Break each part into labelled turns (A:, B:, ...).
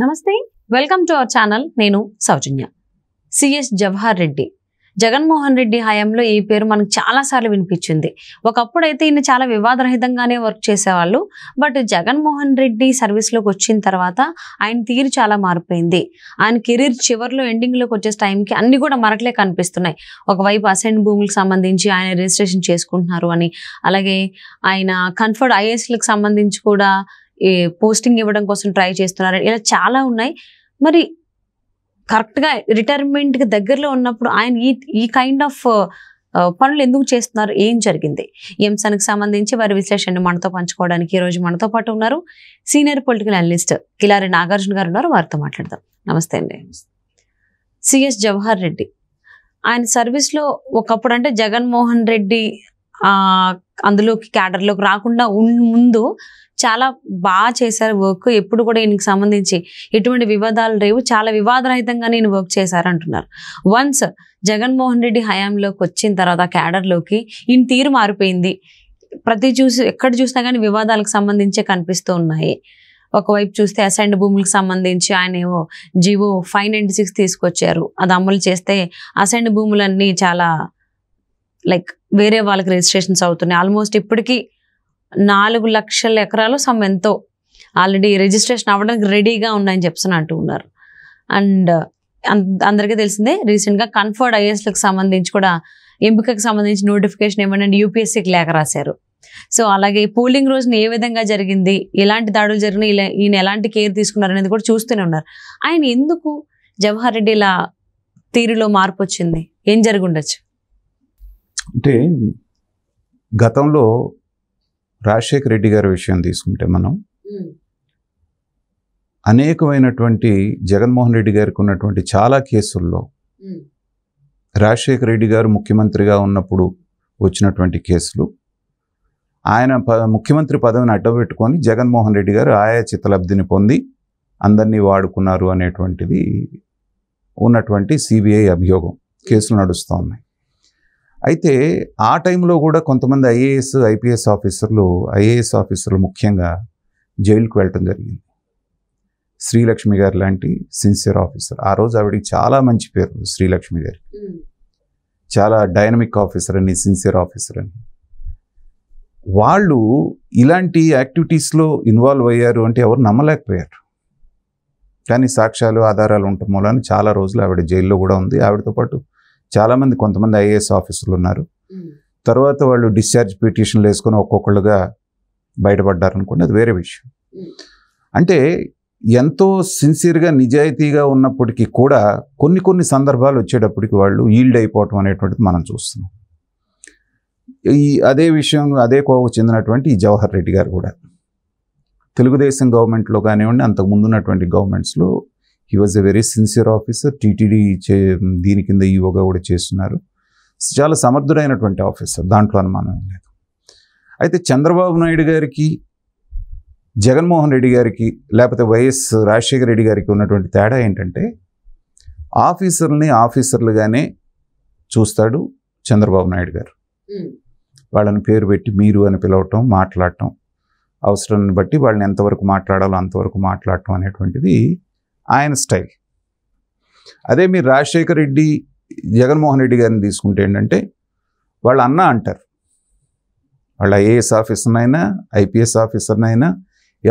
A: నమస్తే welcome to our channel నేను Sowjanya CS Jawahar Reddy Jaganmohan Reddy హయాంలో ఈ పేరు మనకు చాలాసార్లు వినిపించింది ఒకప్పుడైతే ఈయన చాలా వివాదరహితంగానే వర్క్ చేసేవాళ్ళు బట్ జగన్మోహన్ రెడ్డి సర్వీస్లోకి వచ్చిన తర్వాత ఆయన తీరు చాలా మారిపోయింది ఆయన కెరీర్ చివరిలో ఎండింగ్లోకి వచ్చే టైంకి అన్నీ కూడా మరకలే కనిపిస్తున్నాయి ఒకవైపు అసెంట్ భూములకు సంబంధించి ఆయన రిజిస్ట్రేషన్ చేసుకుంటున్నారు అని అలాగే ఆయన కన్ఫర్డ్ ఐఏఎస్లకు సంబంధించి కూడా పోస్టింగ్ ఇవ్వడం కోసం ట్రై చేస్తున్నారు ఇలా చాలా ఉన్నాయి మరి కరెక్ట్గా రిటైర్మెంట్కి దగ్గరలో ఉన్నప్పుడు ఆయన ఈ ఈ కైండ్ ఆఫ్ పనులు ఎందుకు చేస్తున్నారు ఏం జరిగింది ఎంసానికి సంబంధించి వారి విశ్లేషణను మనతో పంచుకోవడానికి ఈరోజు మనతో పాటు ఉన్నారు senior political analyst Kilari Nagarjuna గారు ఉన్నారు వారితో మాట్లాడదాం నమస్తే అండి సిఎస్ జవహర్ రెడ్డి ఆయన సర్వీస్లో ఒకప్పుడు అంటే జగన్మోహన్ రెడ్డి అందులోకి క్యాడర్లోకి రాకుండా ముందు చాలా బాగా చేశారు వర్క్ ఎప్పుడు కూడా ఈయనకి సంబంధించి ఎటువంటి వివాదాలు లేవు చాలా వివాదరహితంగా నేను వర్క్ చేశారు అంటున్నారు వన్స్ జగన్మోహన్ రెడ్డి హయాంలోకి వచ్చిన తర్వాత క్యాడర్లోకి ఈయన తీరు మారిపోయింది ప్రతి చూసి ఎక్కడ చూసినా కానీ వివాదాలకు సంబంధించే కనిపిస్తూ ఉన్నాయి ఒకవైపు చూస్తే అసైన్డ్ భూములకు సంబంధించి ఆయన ఏవో జీవో ఫైవ్ నైంటీ సిక్స్ తీసుకొచ్చారు అది అమలు చేస్తే అసైన్డ్ భూములన్నీ చాలా లైక్ వేరే వాళ్ళకి రిజిస్ట్రేషన్స్ అవుతున్నాయి ఆల్మోస్ట్ ఇప్పటికీ నాలుగు లక్షల ఎకరాలు సమ్ ఎంతో ఆల్రెడీ రిజిస్ట్రేషన్ అవ్వడానికి రెడీగా ఉన్నాయని చెప్తున్నా అంటూ ఉన్నారు అండ్ అందరికీ తెలిసిందే రీసెంట్గా కన్ఫర్డ్ ఐఎస్లకు సంబంధించి కూడా ఎంపికకు సంబంధించి నోటిఫికేషన్ ఇవ్వండి యూపీఎస్సీకి లేఖ రాశారు సో అలాగే పోలింగ్ రోజున ఏ విధంగా జరిగింది ఎలాంటి దాడులు జరిగినాయి ఈయన ఎలాంటి కేర్ తీసుకున్నారు అనేది కూడా చూస్తూనే ఉన్నారు ఆయన ఎందుకు జవహర్ రెడ్డి ఇలా తీరులో మార్పు వచ్చింది ఏం జరిగి ఉండొచ్చు
B: అంటే గతంలో రాజశేఖర రెడ్డి గారి విషయం తీసుకుంటే మనం అనేకమైనటువంటి జగన్మోహన్ రెడ్డి గారికి ఉన్నటువంటి చాలా కేసుల్లో రాజశేఖర రెడ్డి గారు ముఖ్యమంత్రిగా ఉన్నప్పుడు వచ్చినటువంటి కేసులు ఆయన ప ముఖ్యమంత్రి పదవిని అడ్డబెట్టుకొని జగన్మోహన్ రెడ్డి గారు ఆయా చిత్తలబ్ధిని పొంది అందరినీ వాడుకున్నారు అనేటువంటిది ఉన్నటువంటి సిబిఐ అభియోగం కేసులు నడుస్తూ ఉన్నాయి అయితే ఆ టైంలో కూడా కొంతమంది ఐఏఎస్ ఐపీఎస్ ఆఫీసర్లు ఐఏఎస్ ఆఫీసర్లు ముఖ్యంగా జైలుకు వెళ్ళటం జరిగింది శ్రీలక్ష్మి గారు లాంటి సిన్సియర్ ఆఫీసర్ ఆ రోజు ఆవిడకి చాలా మంచి పేరు శ్రీలక్ష్మి గారి చాలా డైనమిక్ ఆఫీసర్ అని సిన్సియర్ ఆఫీసర్ అని వాళ్ళు ఇలాంటి యాక్టివిటీస్లో ఇన్వాల్వ్ అయ్యారు అంటే ఎవరు నమ్మలేకపోయారు కానీ సాక్ష్యాలు ఆధారాలు ఉండటం మూలాన చాలా రోజులు ఆవిడ జైల్లో కూడా ఉంది ఆవిడతో పాటు చాలామంది కొంతమంది ఐఏఎస్ ఆఫీసర్లు ఉన్నారు తర్వాత వాళ్ళు డిశ్చార్జ్ పిటిషన్లు వేసుకొని ఒక్కొక్కళ్ళుగా బయటపడ్డారనుకోండి అది వేరే విషయం అంటే ఎంతో సిన్సియర్గా నిజాయితీగా ఉన్నప్పటికీ కూడా కొన్ని కొన్ని సందర్భాలు వచ్చేటప్పటికి వాళ్ళు ఈల్డ్ అయిపోవటం అనేటువంటిది మనం చూస్తున్నాం ఈ అదే విషయం అదే కోవకు చెందినటువంటి ఈ జవహర్ రెడ్డి గారు కూడా తెలుగుదేశం గవర్నమెంట్లో కానివ్వండి అంతకుముందు ఉన్నటువంటి గవర్నమెంట్స్లో he was a very sincere officer TTD చే దీని కింద ఈవోగా e కూడా చేస్తున్నారు చాలా సమర్థుడైనటువంటి ఆఫీసర్ దాంట్లో అనుమానం లేదు అయితే చంద్రబాబు నాయుడు గారికి జగన్మోహన్ రెడ్డి గారికి లేకపోతే వైఎస్ రాజశేఖర రెడ్డి గారికి ఉన్నటువంటి తేడా ఏంటంటే ఆఫీసర్ని ఆఫీసర్లుగానే చూస్తాడు చంద్రబాబు నాయుడు గారు hmm. వాళ్ళని పేరు పెట్టి మీరు అని పిలవటం మాట్లాడటం అవసరాన్ని బట్టి వాళ్ళని ఎంతవరకు మాట్లాడాలో అంతవరకు మాట్లాడటం అనేటువంటిది ఆయన స్టైల్ అదే మీరు రాజశేఖర్ రెడ్డి జగన్మోహన్ రెడ్డి గారిని తీసుకుంటే ఏంటంటే వాళ్ళ అన్న అంటారు వాళ్ళ ఐఏఎస్ ఆఫీసర్నైనా ఐపీఎస్ ఆఫీసర్నైనా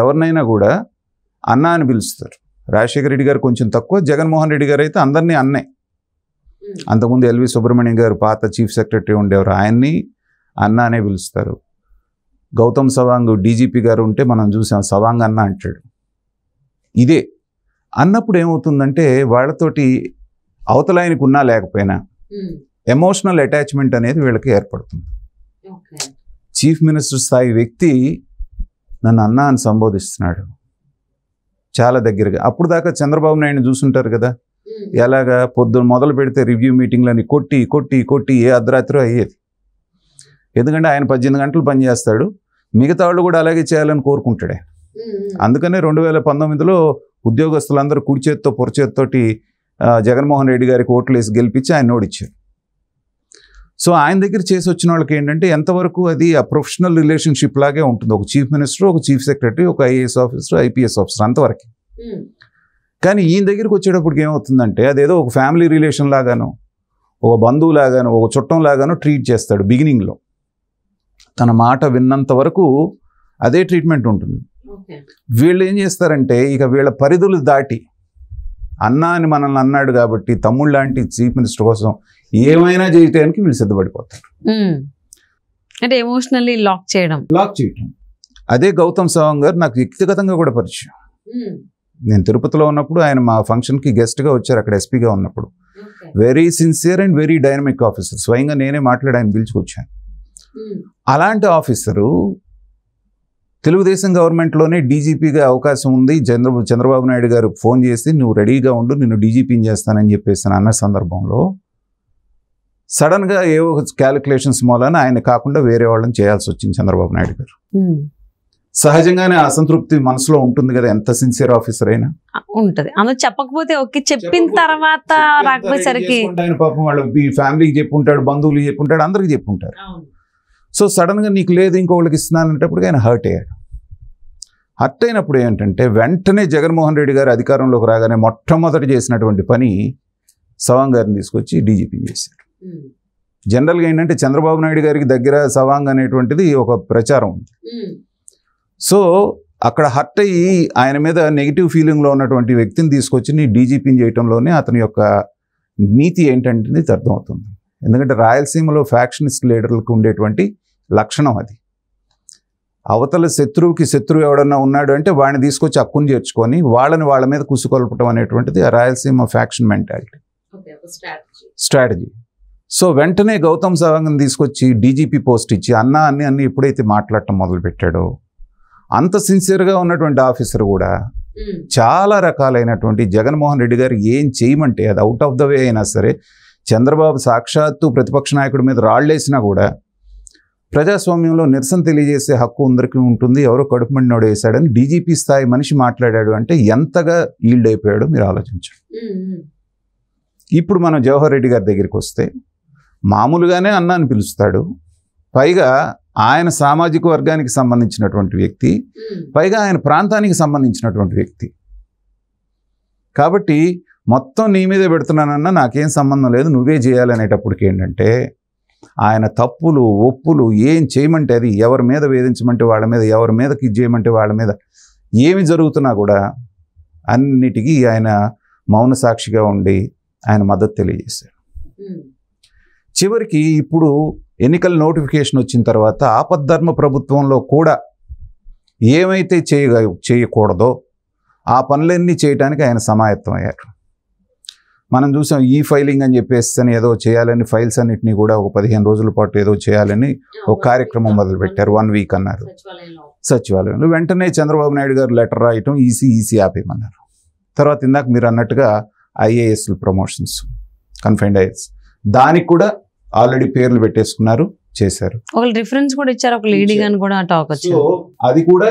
B: ఎవరినైనా కూడా అన్న అని పిలుస్తారు రాజశేఖర రెడ్డి గారు కొంచెం తక్కువ జగన్మోహన్ రెడ్డి గారు అయితే అందరినీ అన్నే అంతకుముందు ఎల్వి సుబ్రహ్మణ్యం గారు పాత చీఫ్ సెక్రటరీ ఉండేవారు ఆయన్ని అన్న అనే పిలుస్తారు గౌతమ్ సవాంగ్ డీజీపీ గారు ఉంటే మనం చూసాం సవాంగ్ అన్న అంటాడు ఇదే అన్నప్పుడు ఏమవుతుందంటే వాళ్ళతోటి అవతలాయనకు ఉన్నా లేకపోయినా ఎమోషనల్ అటాచ్మెంట్ అనేది వీళ్ళకి ఏర్పడుతుంది చీఫ్ మినిస్టర్ స్థాయి వ్యక్తి నన్ను అన్న అని సంబోధిస్తున్నాడు చాలా దగ్గరగా అప్పుడు దాకా చంద్రబాబు నాయుడు చూసుంటారు కదా ఎలాగా పొద్దున మొదలు పెడితే రివ్యూ మీటింగ్లని కొట్టి కొట్టి కొట్టి ఏ అర్ధరాత్రి అయ్యేది ఎందుకంటే ఆయన పద్దెనిమిది గంటలు పనిచేస్తాడు మిగతా వాళ్ళు కూడా అలాగే చేయాలని కోరుకుంటాడే అందుకనే రెండు వేల పంతొమ్మిదిలో ఉద్యోగస్తులందరూ కుడి చేత్తో పొరచేత్తోటి జగన్మోహన్ రెడ్డి గారికి ఓట్లు వేసి గెలిపించి ఆయన ఓడిచ్చారు సో ఆయన దగ్గర చేసి వచ్చిన వాళ్ళకి ఏంటంటే ఎంతవరకు అది ఆ ప్రొఫెషనల్ రిలేషన్షిప్ లాగే ఉంటుంది ఒక చీఫ్ మినిస్టర్ ఒక చీఫ్ సెక్రటరీ ఒక ఐఏఎస్ ఆఫీసర్ ఐపీఎస్ ఆఫీసర్ అంతవరకు కానీ ఈయన దగ్గరికి వచ్చేటప్పటికి ఏమవుతుందంటే అదేదో ఒక ఫ్యామిలీ రిలేషన్ లాగాను ఒక బంధువు లాగాను ఒక చుట్టం లాగాను ట్రీట్ చేస్తాడు బిగినింగ్లో తన మాట విన్నంత వరకు అదే ట్రీట్మెంట్ ఉంటుంది వీళ్ళు ఏం చేస్తారంటే ఇక వీళ్ళ పరిధులు దాటి అన్నా అని మనల్ని అన్నాడు కాబట్టి తమ్ముడు లాంటి చీఫ్ మినిస్టర్ కోసం ఏమైనా చేయటానికి వీళ్ళు సిద్ధపడిపోతారు
A: అంటే ఎమోషనల్లీ లాక్ చేయడం లాక్
B: చేయటం అదే గౌతమ్ సవాంగ్ గారు నాకు వ్యక్తిగతంగా కూడా పరిచయం నేను తిరుపతిలో ఉన్నప్పుడు ఆయన మా ఫంక్షన్కి గెస్ట్గా వచ్చారు అక్కడ ఎస్పీగా ఉన్నప్పుడు very sincere and very dynamic officer స్వయంగా నేనే మాట్లాడి ఆయన పిలుచుకొచ్చాను అలాంటి ఆఫీసరు తెలుగుదేశం గవర్నమెంట్లోనే డీజీపీగా అవకాశం ఉంది చంద్ర చంద్రబాబు నాయుడు గారు ఫోన్ చేసి నువ్వు రెడీగా ఉండు నిన్ను డీజీపీని చేస్తానని చెప్పేసి అన్న సందర్భంలో సడన్గా ఏవో క్యాలిక్యులేషన్స్ మూలాన ఆయన కాకుండా వేరే వాళ్ళని చేయాల్సి వచ్చింది చంద్రబాబు నాయుడు గారు సహజంగానే అసంతృప్తి మనసులో ఉంటుంది కదా ఎంత సిన్సియర్ ఆఫీసర్ అయినా
A: ఉంటది అందులో చెప్పకపోతే ఓకే చెప్పిన తర్వాత రాకపోయేసరికి
B: పాపం వాళ్ళు ఫ్యామిలీకి చెప్పుంటాడు బంధువులు చెప్పుంటాడు అందరికి చెప్పుంటారు సో సడన్గా నీకు లేదు ఇంకొకళ్ళకి అనేటప్పుడు ఆయన హర్ట్ అయ్యాడు హర్ట్ అయినప్పుడు ఏంటంటే వెంటనే జగన్మోహన్ రెడ్డి గారు అధికారంలోకి రాగానే మొట్టమొదటి చేసినటువంటి పని సవాంగ్ గారిని తీసుకొచ్చి డీజీపీ చేశాడు జనరల్గా ఏంటంటే చంద్రబాబు నాయుడు గారికి దగ్గర సవాంగ్ అనేటువంటిది ఒక ప్రచారం ఉంది సో hmm. అక్కడ హర్ట్ అయ్యి ఆయన మీద నెగిటివ్ ఫీలింగ్లో ఉన్నటువంటి వ్యక్తిని తీసుకొచ్చి డీజీపీని చేయటంలోనే అతని యొక్క నీతి ఏంటంటే అర్థమవుతుంది ఎందుకంటే రాయలసీమలో ఫ్యాక్షనిస్ట్ లీడర్లకు ఉండేటువంటి లక్షణం అది అవతల శత్రువుకి శత్రువు ఎవడన్నా ఉన్నాడు అంటే వాడిని తీసుకొచ్చి అక్కును చేర్చుకొని వాళ్ళని వాళ్ళ మీద కుసుకొల్పటం అనేటువంటిది Rayalaseema faction mentality strategy so వెంటనే గౌతమ్ సవాంగ్ని తీసుకొచ్చి డీజీపీ పోస్ట్ ఇచ్చి అన్న అన్ని అన్ని ఎప్పుడైతే మాట్లాడటం మొదలుపెట్టాడో అంత సిన్సియర్గా ఉన్నటువంటి ఆఫీసర్ కూడా hmm. చాలా రకాలైనటువంటి జగన్మోహన్ రెడ్డి గారు ఏం చేయమంటే అది అవుట్ ఆఫ్ ద వే అయినా సరే చంద్రబాబు సాక్షాత్తు ప్రతిపక్ష నాయకుడి మీద రాళ్లేసినా కూడా ప్రజాస్వామ్యంలో నిరసన తెలియజేసే హక్కు అందరికీ ఉంటుంది ఎవరో కడుపు మండినోడు వేశాడని డీజీపీ స్థాయి మనిషి మాట్లాడాడు అంటే ఎంతగా ఈల్డ్ అయిపోయాడో మీరు ఆలోచించండి ఇప్పుడు మనం జవహర్ రెడ్డి గారి దగ్గరికి వస్తే మామూలుగానే అన్న అని పిలుస్తాడు పైగా ఆయన సామాజిక వర్గానికి సంబంధించినటువంటి వ్యక్తి పైగా ఆయన ప్రాంతానికి సంబంధించినటువంటి వ్యక్తి కాబట్టి మొత్తం నీ మీదే పెడుతున్నానన్నా నాకేం సంబంధం లేదు నువ్వే చేయాలనేటప్పటికి ఏంటంటే ఆయన తప్పులు ఒప్పులు ఏం చేయమంటే అది ఎవరి మీద వేధించమంటే వాళ్ళ మీద ఎవరి మీదకి చేయమంటే వాళ్ళ మీద ఏమి జరుగుతున్నా కూడా అన్నిటికీ ఆయన మౌన సాక్షిగా ఉండి ఆయన మద్దతు తెలియజేశారు చివరికి ఇప్పుడు ఎన్నికల నోటిఫికేషన్ వచ్చిన తర్వాత ఆపద్ధర్మ ప్రభుత్వంలో కూడా ఏమైతే చేయ చేయకూడదో ఆ పనులన్నీ చేయడానికి ఆయన సమాయత్తం అయ్యారు మనం చూసాం ఈ ఫైలింగ్ అని చెప్పేసి ఏదో చేయాలని ఫైల్స్ అన్నింటినీ కూడా ఒక పదిహేను రోజుల పాటు ఏదో చేయాలని ఒక కార్యక్రమం మొదలుపెట్టారు వన్ వీక్ అన్నారు సచివాలయంలో వెంటనే చంద్రబాబు నాయుడు గారు లెటర్ రాయటం ఈసీ ఈసీ ఆపేయమన్నారు తర్వాత ఇందాక మీరు అన్నట్టుగా ఐఏఎస్లు ప్రమోషన్స్ కన్ఫైన్డ్ ఐఎస్ దానికి కూడా ఆల్రెడీ పేర్లు పెట్టేసుకున్నారు చేశారు
A: రిఫరెన్స్ కూడా ఇచ్చారు ఒక లీడింగ్ కూడా టాక్
B: అది కూడా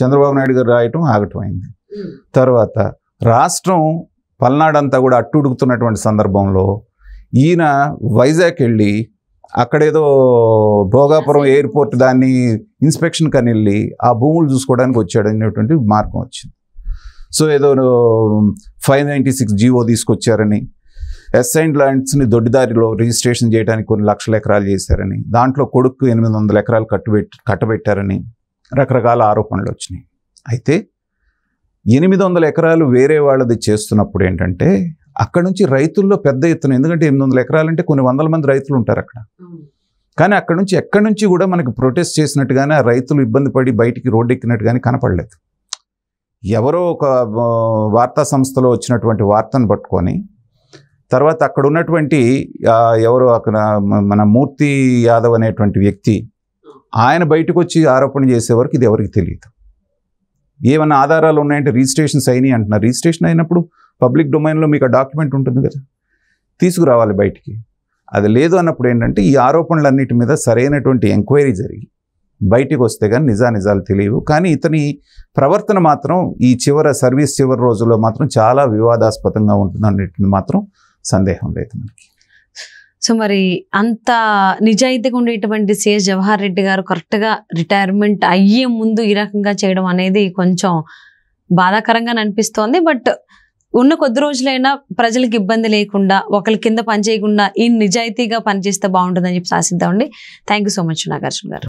B: చంద్రబాబు నాయుడు గారు రాయటం ఆగటం అయింది తర్వాత రాష్ట్రం పల్నాడంతా కూడా అట్టుడుగుతున్నటువంటి సందర్భంలో ఈయన వైజాగ్ వెళ్ళి అక్కడేదో భోగాపురం ఎయిర్పోర్ట్ దాన్ని ఇన్స్పెక్షన్ కని వెళ్ళి ఆ భూములు చూసుకోవడానికి వచ్చాడు అనేటువంటి మార్గం వచ్చింది సో ఏదో ఫైవ్ నైంటీ సిక్స్ జీవో తీసుకొచ్చారని ఎస్ఐండ్ ల్యాండ్స్ని దొడ్డిదారిలో రిజిస్ట్రేషన్ చేయడానికి కొన్ని లక్షల ఎకరాలు చేశారని దాంట్లో కొడుకు ఎనిమిది వందల ఎకరాలు కట్టుబెట్ కట్టబెట్టారని రకరకాల ఆరోపణలు వచ్చినాయి అయితే ఎనిమిది వందల ఎకరాలు వేరే వాళ్ళది చేస్తున్నప్పుడు ఏంటంటే అక్కడ నుంచి రైతుల్లో పెద్ద ఎత్తున ఎందుకంటే ఎనిమిది వందల ఎకరాలంటే కొన్ని వందల మంది రైతులు ఉంటారు అక్కడ కానీ అక్కడ నుంచి ఎక్కడి నుంచి కూడా మనకి ప్రొటెస్ట్ చేసినట్టుగానే రైతులు ఇబ్బంది పడి బయటికి రోడ్డు ఎక్కినట్టు కానీ కనపడలేదు ఎవరో ఒక వార్తా సంస్థలో వచ్చినటువంటి వార్తను పట్టుకొని తర్వాత అక్కడ ఉన్నటువంటి ఎవరో అక్కడ మన మూర్తి యాదవ్ అనేటువంటి వ్యక్తి ఆయన బయటకు వచ్చి ఆరోపణ చేసేవరకు ఇది ఎవరికి తెలియదు ఏమైనా ఆధారాలు ఉన్నాయంటే రిజిస్ట్రేషన్స్ అయినాయి అంటున్నారు రిజిస్ట్రేషన్ అయినప్పుడు పబ్లిక్ డొమైన్లో మీకు ఆ డాక్యుమెంట్ ఉంటుంది కదా తీసుకురావాలి బయటికి అది లేదు అన్నప్పుడు ఏంటంటే ఈ ఆరోపణలన్నిటి మీద సరైనటువంటి ఎంక్వైరీ జరిగి బయటికి వస్తే కానీ నిజానిజాలు తెలియవు కానీ ఇతని ప్రవర్తన మాత్రం ఈ చివర సర్వీస్ చివరి రోజుల్లో మాత్రం చాలా వివాదాస్పదంగా ఉంటుందనేది మాత్రం సందేహం లేదు మనకి
A: సో మరి అంత నిజాయితీగా ఉండేటువంటి సిఎస్ జవహర్ రెడ్డి గారు కరెక్ట్గా రిటైర్మెంట్ అయ్యే ముందు ఈ రకంగా చేయడం అనేది కొంచెం బాధాకరంగా అనిపిస్తోంది బట్ ఉన్న కొద్ది రోజులైనా ప్రజలకు ఇబ్బంది లేకుండా ఒకరి కింద పనిచేయకుండా ఈ నిజాయితీగా పనిచేస్తే బాగుంటుందని చెప్పి ఆశిద్దామండి థ్యాంక్ సో మచ్ నాగార్జున గారు